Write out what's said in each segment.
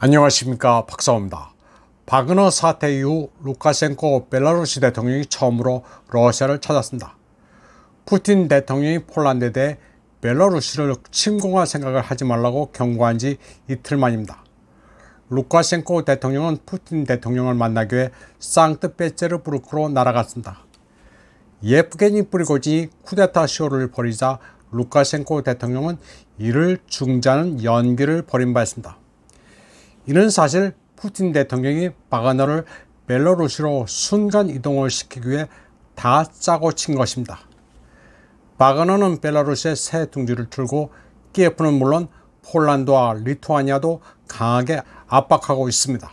안녕하십니까 박사호입니다. 바그너 사태 이후 루카셴코 벨라루시 대통령이 처음으로 러시아를 찾았습니다. 푸틴 대통령이 폴란드에 대해 벨라루시를 침공할 생각을 하지 말라고 경고한 지 이틀 만입니다. 루카셴코 대통령은 푸틴 대통령을 만나기 위해 상트페테르부르크로 날아갔습니다. 예프게니 프리고이 쿠데타 쇼를 벌이자 루카셴코 대통령은 이를 중자는 연기를 벌인 바 있습니다. 이는 사실 푸틴 대통령이 바가너를 벨로루시로 순간 이동을 시키기 위해 다 짜고 친 것입니다. 바그너는 벨라루시의 새 둥지를 틀고 키예프는 물론 폴란드와 리투아니아도 강하게 압박하고 있습니다.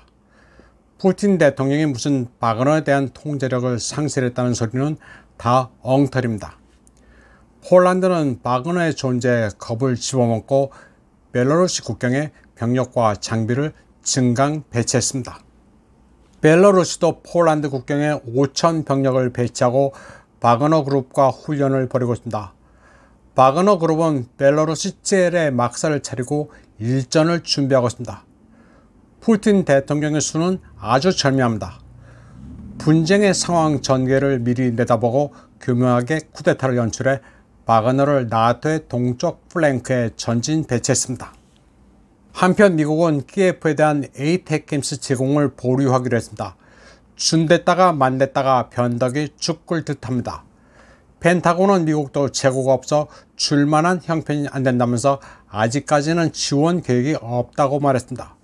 푸틴 대통령이 무슨 바그너에 대한 통제력을 상실했다는 소리는 다 엉터리입니다. 폴란드는 바그너의 존재에 겁을 집어먹고 벨라루시 국경에 병력과 장비를 증강 배치했습니다. 벨로루스도 폴란드 국경에 5천 병력을 배치하고 바그너 그룹과 훈련을 벌이고 있습니다. 바그너 그룹은 벨로루스 젤에 막사를 차리고 일전을 준비하고 있습니다. 푸틴 대통령의 수는 아주 절묘합니다. 분쟁의 상황 전개를 미리 내다보고 교묘하게 쿠데타를 연출해 바그너를 나토의 동쪽 플랭크에 전진 배치했습니다. 한편 미국은 k f 에 대한 에이테킴스 제공을 보류하기로 했습니다. 준댔다가 만댔다가 변덕이 죽을 듯합니다. 펜타곤은 미국도 재고가 없어 줄만한 형편이 안 된다면서 아직까지는 지원 계획이 없다고 말했습니다.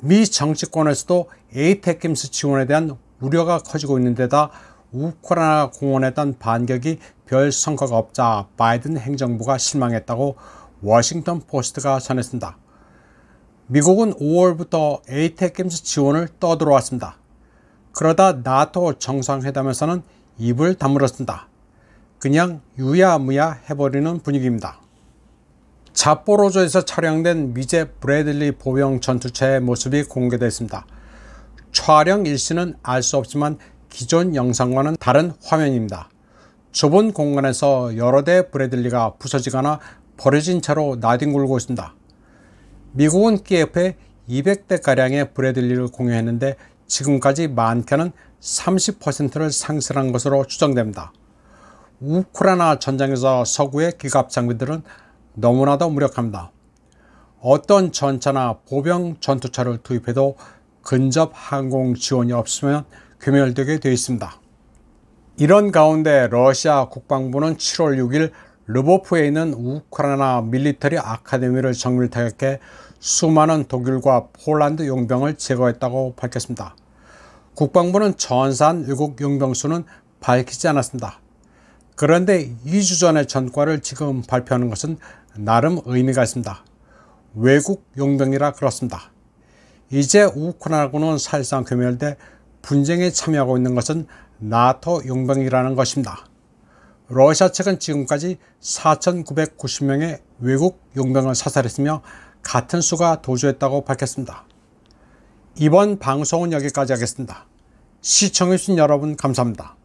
미 정치권에서도 에이테킴스 지원에 대한 우려가 커지고 있는 데다 우크라이나 공원했던 반격이 별 성과가 없자 바이든 행정부가 실망했다고 워싱턴 포스트가 전했습니다. 미국은 5월부터 에이텍 임스 지원을 떠들어왔습니다. 그러다 나토 정상회담에서는 입을 다물었습니다. 그냥 유야무야 해버리는 분위기입니다. 자포로조에서 촬영된 미제 브래들리 보병 전투체의 모습이 공개됐습니다. 촬영 일시는 알 수 없지만 기존 영상과는 다른 화면입니다. 좁은 공간에서 여러 대 브래들리가 부서지거나 버려진 채로 나뒹굴고 있습니다. 미국은 키예에 200대가량의 브래들리를 공유했는데 지금까지 많게는 30%를 상실한 것으로 추정됩니다. 우크라이나 전장에서 서구의 기갑 장비들은 너무나도 무력합니다. 어떤 전차나 보병 전투차를 투입해도 근접 항공 지원이 없으면 괴멸되게 되어 있습니다. 이런 가운데 러시아 국방부는 7월 6일 르보프에 있는 우크라이나 밀리터리 아카데미를 정밀 타격해 수많은 독일과 폴란드 용병을 제거했다고 밝혔습니다. 국방부는 전산 외국 용병 수는 밝히지 않았습니다. 그런데 2주 전의 전과를 지금 발표하는 것은 나름 의미가 있습니다. 외국 용병이라 그렇습니다. 이제 우크라이나군은 사실상 괴멸돼 분쟁에 참여하고 있는 것은 나토 용병이라는 것입니다. 러시아 측은 지금까지 4,990명의 외국 용병을 사살했으며 같은 수가 도주했다고 밝혔습니다. 이번 방송은 여기까지 하겠습니다. 시청해주신 여러분 감사합니다.